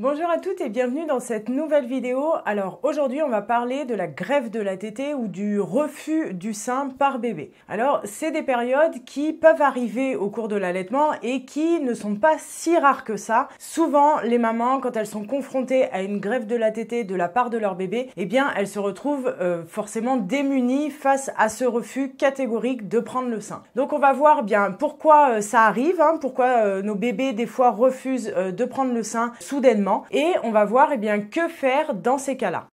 Bonjour à toutes et bienvenue dans cette nouvelle vidéo. Alors aujourd'hui on va parler de la grève de la tétée ou du refus du sein par bébé. Alors c'est des périodes qui peuvent arriver au cours de l'allaitement et qui ne sont pas si rares que ça. Souvent les mamans quand elles sont confrontées à une grève de la tétée de la part de leur bébé, eh bien elles se retrouvent euh, forcément démunies face à ce refus catégorique de prendre le sein. Donc on va voir bien pourquoi euh, ça arrive, hein, pourquoi euh, nos bébés des fois refusent de prendre le sein soudainement et on va voir eh bien que faire dans ces cas-là.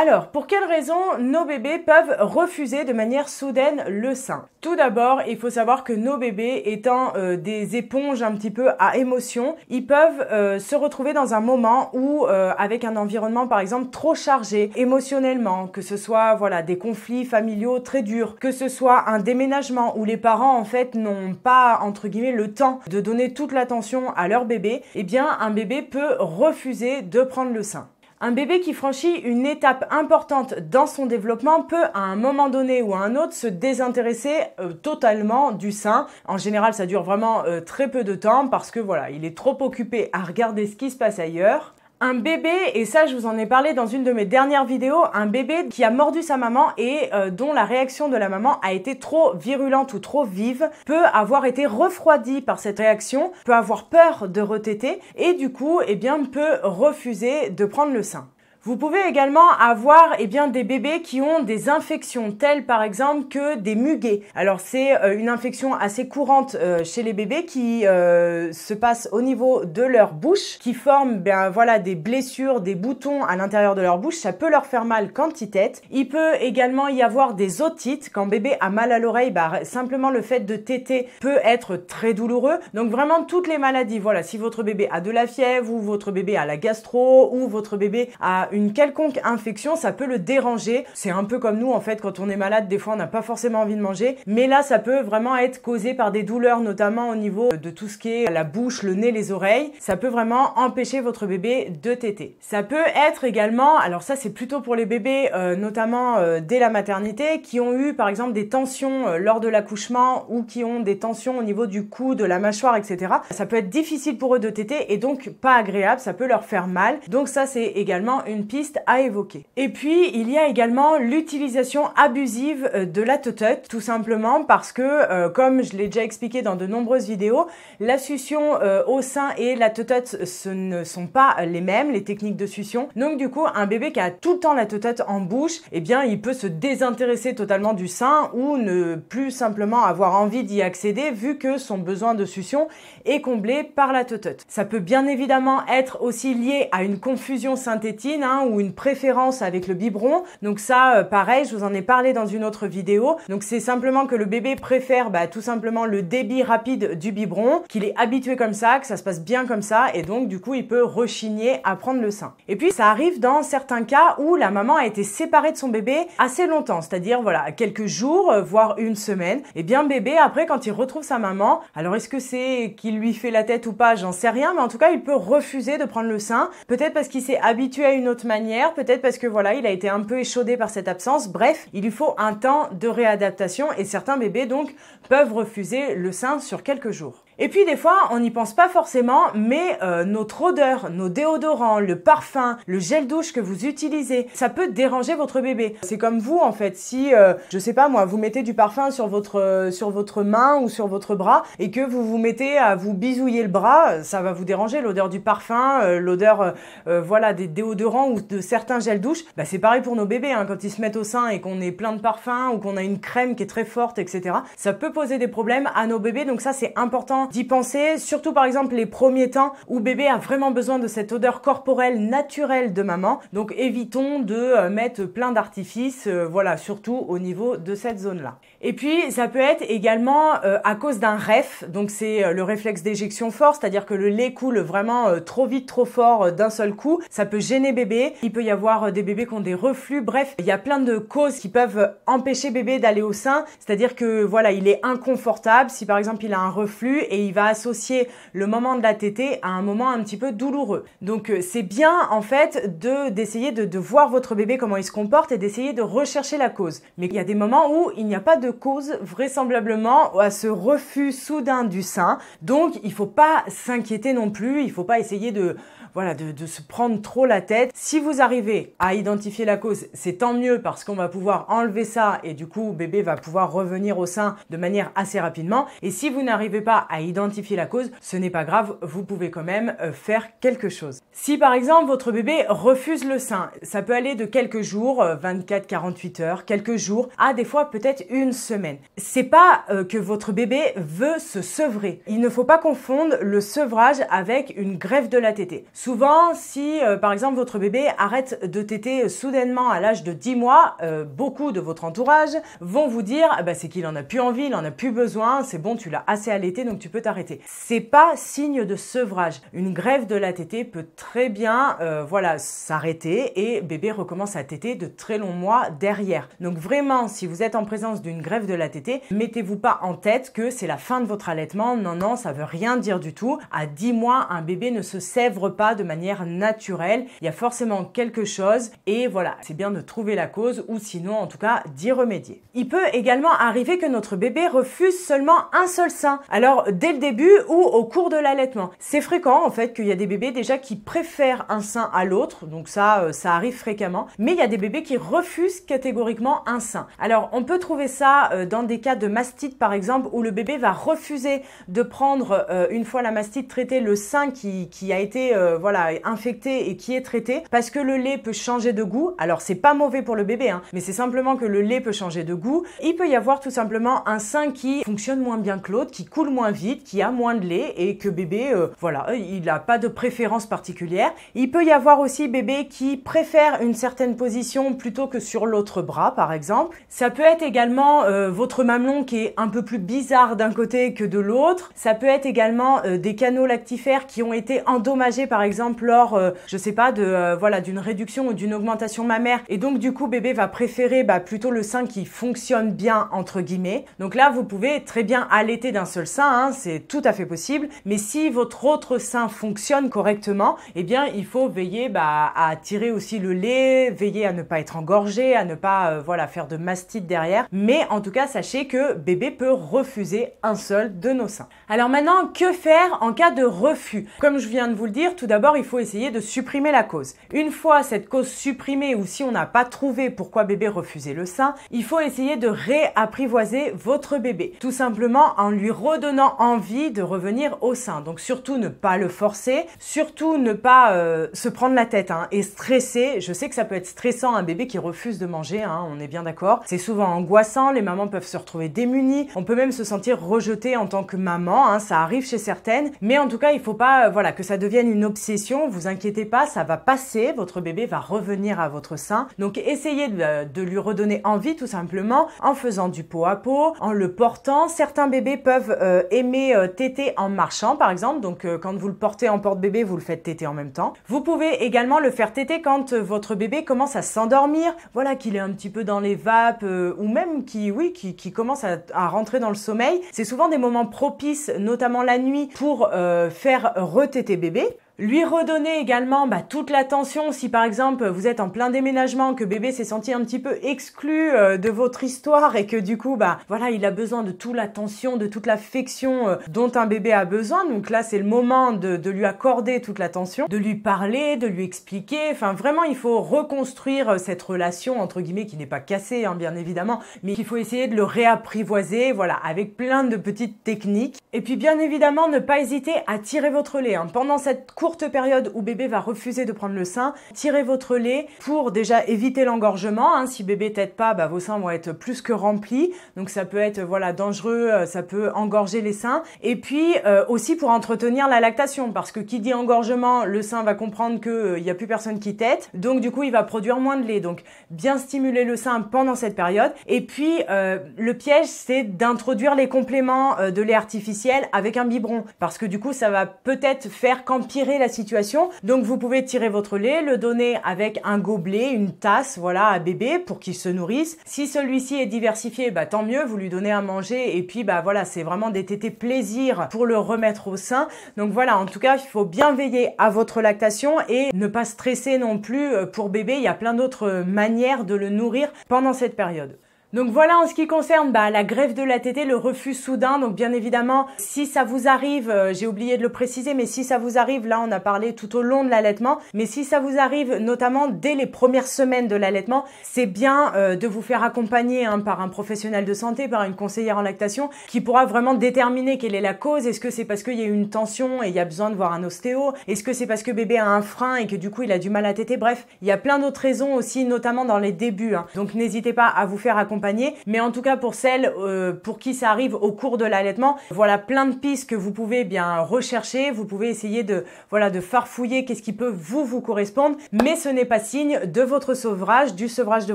Alors, pour quelles raisons nos bébés peuvent refuser de manière soudaine le sein Tout d'abord, il faut savoir que nos bébés étant euh, des éponges un petit peu à émotion, ils peuvent euh, se retrouver dans un moment où euh, avec un environnement par exemple trop chargé émotionnellement, que ce soit voilà des conflits familiaux très durs, que ce soit un déménagement où les parents en fait n'ont pas entre guillemets le temps de donner toute l'attention à leur bébé, eh bien un bébé peut refuser de prendre le sein. Un bébé qui franchit une étape importante dans son développement peut à un moment donné ou à un autre se désintéresser euh, totalement du sein. En général, ça dure vraiment euh, très peu de temps parce que voilà, il est trop occupé à regarder ce qui se passe ailleurs. Un bébé, et ça je vous en ai parlé dans une de mes dernières vidéos, un bébé qui a mordu sa maman et euh, dont la réaction de la maman a été trop virulente ou trop vive, peut avoir été refroidi par cette réaction, peut avoir peur de retêter, et du coup, eh bien, peut refuser de prendre le sein. Vous pouvez également avoir et eh bien, des bébés qui ont des infections telles par exemple que des muguets. Alors c'est euh, une infection assez courante euh, chez les bébés qui euh, se passe au niveau de leur bouche, qui forme ben, voilà, des blessures, des boutons à l'intérieur de leur bouche. Ça peut leur faire mal quand ils têtent. Il peut également y avoir des otites. Quand bébé a mal à l'oreille, bah, simplement le fait de téter peut être très douloureux. Donc vraiment toutes les maladies. Voilà, si votre bébé a de la fièvre ou votre bébé a la gastro ou votre bébé a une une quelconque infection, ça peut le déranger. C'est un peu comme nous en fait, quand on est malade, des fois on n'a pas forcément envie de manger, mais là ça peut vraiment être causé par des douleurs, notamment au niveau de tout ce qui est la bouche, le nez, les oreilles. Ça peut vraiment empêcher votre bébé de téter. Ça peut être également, alors ça c'est plutôt pour les bébés, euh, notamment euh, dès la maternité, qui ont eu par exemple des tensions euh, lors de l'accouchement ou qui ont des tensions au niveau du cou, de la mâchoire, etc. Ça peut être difficile pour eux de téter et donc pas agréable, ça peut leur faire mal. Donc ça c'est également une piste à évoquer. Et puis, il y a également l'utilisation abusive euh, de la totote, tout simplement parce que, euh, comme je l'ai déjà expliqué dans de nombreuses vidéos, la succion euh, au sein et la totote, ce ne sont pas les mêmes, les techniques de succion. Donc, du coup, un bébé qui a tout le temps la totote en bouche, eh bien, il peut se désintéresser totalement du sein ou ne plus simplement avoir envie d'y accéder vu que son besoin de succion est comblé par la totote. Ça peut bien évidemment être aussi lié à une confusion synthétine, Hein, ou une préférence avec le biberon. Donc ça, euh, pareil, je vous en ai parlé dans une autre vidéo. Donc c'est simplement que le bébé préfère bah, tout simplement le débit rapide du biberon, qu'il est habitué comme ça, que ça se passe bien comme ça, et donc du coup il peut rechigner à prendre le sein. Et puis ça arrive dans certains cas où la maman a été séparée de son bébé assez longtemps, c'est-à-dire voilà quelques jours, euh, voire une semaine. Et eh bien bébé après quand il retrouve sa maman, alors est-ce que c'est qu'il lui fait la tête ou pas, j'en sais rien, mais en tout cas il peut refuser de prendre le sein, peut-être parce qu'il s'est habitué à une autre manière peut-être parce que voilà, il a été un peu échaudé par cette absence. Bref, il lui faut un temps de réadaptation et certains bébés donc peuvent refuser le sein sur quelques jours. Et puis des fois, on n'y pense pas forcément, mais euh, notre odeur, nos déodorants, le parfum, le gel douche que vous utilisez, ça peut déranger votre bébé. C'est comme vous en fait, si euh, je sais pas moi, vous mettez du parfum sur votre euh, sur votre main ou sur votre bras et que vous vous mettez à vous bisouiller le bras, ça va vous déranger l'odeur du parfum, l'odeur voilà des déodorants ou de certains gels douche. Bah, c'est pareil pour nos bébés hein, quand ils se mettent au sein et qu'on est plein de parfum ou qu'on a une crème qui est très forte, etc. Ça peut poser des problèmes à nos bébés, donc ça c'est important d'y penser, surtout par exemple les premiers temps où bébé a vraiment besoin de cette odeur corporelle naturelle de maman. Donc évitons de euh, mettre plein d'artifices, euh, voilà, surtout au niveau de cette zone-là. Et puis, ça peut être également euh, à cause d'un REF, donc c'est euh, le réflexe d'éjection fort, c'est-à-dire que le lait coule vraiment euh, trop vite, trop fort d'un seul coup. Ça peut gêner bébé. Il peut y avoir des bébés qui ont des reflux. Bref, il y a plein de causes qui peuvent empêcher bébé d'aller au sein. C'est-à-dire que voilà, il est inconfortable si par exemple il a un reflux et il va associer le moment de la tétée à un moment un petit peu douloureux. Donc c'est bien en fait de d'essayer de, de voir votre bébé comment il se comporte et d'essayer de rechercher la cause. Mais il y a des moments où il n'y a pas de cause vraisemblablement à ce refus soudain du sein. Donc il faut pas s'inquiéter non plus, il faut pas essayer de voilà, de, se prendre trop la tête. Si vous arrivez à identifier la cause, c'est tant mieux parce qu'on va pouvoir enlever ça et du coup, bébé va pouvoir revenir au sein de manière assez rapidement. Et si vous n'arrivez pas à identifier la cause, ce n'est pas grave, vous pouvez quand même euh, faire quelque chose. Si par exemple votre bébé refuse le sein, ça peut aller de quelques jours, 24, euh, 48 heures, quelques jours, à des fois peut-être une semaine. C'est pas euh, que votre bébé veut se sevrer. Il ne faut pas confondre le sevrage avec une grève de la tétée. Souvent, si euh, par exemple votre bébé arrête de téter soudainement à l'âge de 10 mois, euh, beaucoup de votre entourage vont vous dire ah bah, c'est qu'il en a plus envie, il en a plus besoin, c'est bon, tu l'as assez allaité donc tu peux t'arrêter. C'est pas signe de sevrage. Une grève de la tétée peut très bien euh, voilà, s'arrêter et bébé recommence à téter de très longs mois derrière. Donc vraiment, si vous êtes en présence d'une grève de la tétée, mettez-vous pas en tête que c'est la fin de votre allaitement. Non non, ça veut rien dire du tout. À 10 mois, un bébé ne se sèvre pas de manière naturelle. Il y a forcément quelque chose et voilà, c'est bien de trouver la cause ou sinon en tout cas d'y remédier. Il peut également arriver que notre bébé refuse seulement un seul sein, alors dès le début ou au cours de l'allaitement. C'est fréquent en fait qu'il y a des bébés déjà qui préfèrent un sein à l'autre, donc ça, euh, ça arrive fréquemment, mais il y a des bébés qui refusent catégoriquement un sein. Alors on peut trouver ça euh, dans des cas de mastite par exemple où le bébé va refuser de prendre euh, une fois la mastite traitée le sein qui, qui a été voilà, infecté et qui est traité, parce que le lait peut changer de goût. Alors c'est pas mauvais pour le bébé, hein, mais c'est simplement que le lait peut changer de goût. Il peut y avoir tout simplement un sein qui fonctionne moins bien que l'autre, qui coule moins vite, qui a moins de lait et que bébé, euh, voilà, il n'a pas de préférence particulière. Il peut y avoir aussi bébé qui préfère une certaine position plutôt que sur l'autre bras, par exemple. Ça peut être également euh, votre mamelon qui est un peu plus bizarre d'un côté que de l'autre. Ça peut être également euh, des canaux lactifères qui ont été endommagés par exemple exemple lors, euh, je sais pas, de euh, voilà, d'une réduction ou d'une augmentation mammaire. Et donc du coup, bébé va préférer bah, plutôt le sein qui fonctionne bien entre guillemets. Donc là, vous pouvez très bien allaiter d'un seul sein, hein, c'est tout à fait possible. Mais si votre autre sein fonctionne correctement, eh bien il faut veiller bah, à tirer aussi le lait, veiller à ne pas être engorgé, à ne pas euh, voilà faire de mastite derrière. Mais en tout cas, sachez que bébé peut refuser un seul de nos seins. Alors maintenant, que faire en cas de refus Comme je viens de vous le dire, tout d'abord d'abord, il faut essayer de supprimer la cause. Une fois cette cause supprimée ou si on n'a pas trouvé pourquoi bébé refusait le sein, il faut essayer de réapprivoiser votre bébé. Tout simplement en lui redonnant envie de revenir au sein. Donc surtout ne pas le forcer, surtout ne pas euh, se prendre la tête hein, et stresser. Je sais que ça peut être stressant un bébé qui refuse de manger, hein, on est bien d'accord. C'est souvent angoissant, les mamans peuvent se retrouver démunies, on peut même se sentir rejeté en tant que maman, hein, ça arrive chez certaines. Mais en tout cas, il ne faut pas euh, voilà que ça devienne une option vous inquiétez pas, ça va passer, votre bébé va revenir à votre sein. Donc essayez de, lui redonner envie tout simplement en faisant du pot à peau, en le portant. Certains bébés peuvent euh, aimer euh, téter en marchant par exemple, donc euh, quand vous le portez en porte-bébé, vous le faites téter en même temps. Vous pouvez également le faire téter quand votre bébé commence à s'endormir, voilà qu'il est un petit peu dans les vapes ou même qui, oui, qui, commence à, à, rentrer dans le sommeil. C'est souvent des moments propices, notamment la nuit, pour faire retéter bébé. Lui redonner également bah, toute l'attention si par exemple vous êtes en plein déménagement, que bébé s'est senti un petit peu exclu euh, de votre histoire et que du coup bah voilà il a besoin de toute l'attention, de toute l'affection euh, dont un bébé a besoin. Donc là c'est le moment de, de lui accorder toute l'attention, de lui parler, de lui expliquer. Enfin vraiment il faut reconstruire euh, cette relation entre guillemets qui n'est pas cassée hein, bien évidemment, mais qu'il faut essayer de le réapprivoiser voilà avec plein de petites techniques. Et puis bien évidemment ne pas hésiter à tirer votre lait hein. pendant cette période où bébé va refuser de prendre le sein, tirez votre lait pour déjà éviter l'engorgement. Hein. Si bébé tète pas, bah, vos seins vont être plus que remplis. Donc ça peut être voilà dangereux, euh, ça peut engorger les seins. Et puis euh, aussi pour entretenir la lactation, parce que qui dit engorgement, le sein va comprendre qu'il euh, n'y a plus personne qui tète. Donc du coup, il va produire moins de lait. Donc bien stimuler le sein pendant cette période. Et puis le piège, c'est d'introduire les compléments de lait artificiel avec un biberon, parce que du coup, ça va peut-être faire qu'empirer la situation. Donc vous pouvez tirer votre lait, le donner avec un gobelet, une tasse, voilà, à bébé pour qu'il se nourrisse. Si celui-ci est diversifié, bah tant mieux, vous lui donnez à manger et puis bah voilà, c'est vraiment des tétés plaisir pour le remettre au sein. Donc voilà, en tout cas, il faut bien veiller à votre lactation et ne pas stresser non plus euh, pour bébé. Il y a plein d'autres euh, manières de le nourrir pendant cette période. Donc voilà en ce qui concerne bah, la grève de la tétée, le refus soudain. Donc bien évidemment, si ça vous arrive, euh, j'ai oublié de le préciser, mais si ça vous arrive, là on a parlé tout au long de l'allaitement, mais si ça vous arrive notamment dès les premières semaines de l'allaitement, c'est bien euh, de vous faire accompagner hein, par un professionnel de santé, par une conseillère en lactation, qui pourra vraiment déterminer quelle est la cause. Est-ce que c'est parce qu'il y a une tension et il y a besoin de voir un ostéo Est-ce que c'est parce que bébé a un frein et que du coup il a du mal à téter Bref, il y a plein d'autres raisons aussi, notamment dans les débuts. Hein. Donc n'hésitez pas à vous faire accompagner mais en tout cas pour celles euh, pour qui ça arrive au cours de l'allaitement, voilà plein de pistes que vous pouvez bien rechercher. Vous pouvez essayer de voilà de farfouiller qu'est-ce qui peut vous vous correspondre. Mais ce n'est pas signe de votre sauvrage, du sevrage de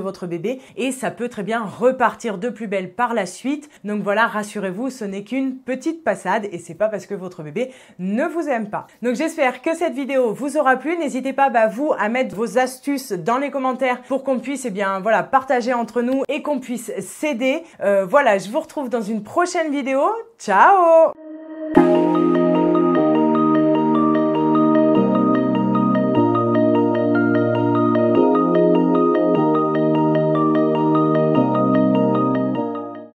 votre bébé et ça peut très bien repartir de plus belle par la suite. Donc voilà, rassurez-vous, ce n'est qu'une petite passade et c'est pas parce que votre bébé ne vous aime pas. Donc j'espère que cette vidéo vous aura plu. N'hésitez pas, à bah, vous, à mettre vos astuces dans les commentaires pour qu'on puisse, et eh bien, voilà, partager entre nous et qu'on puisse euh, voilà, je vous retrouve dans une prochaine vidéo. Ciao